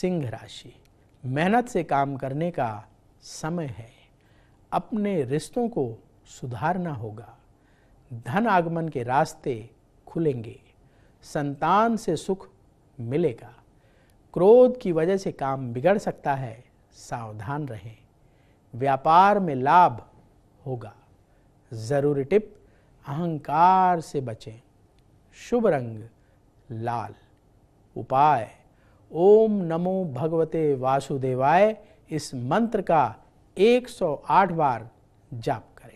सिंह राशि मेहनत से काम करने का समय है अपने रिश्तों को सुधारना होगा धन आगमन के रास्ते खुलेंगे संतान से सुख मिलेगा क्रोध की वजह से काम बिगड़ सकता है सावधान रहें व्यापार में लाभ होगा जरूरी टिप अहंकार से बचें शुभ रंग लाल उपाय ओम नमो भगवते वासुदेवाय इस मंत्र का 108 बार जाप करें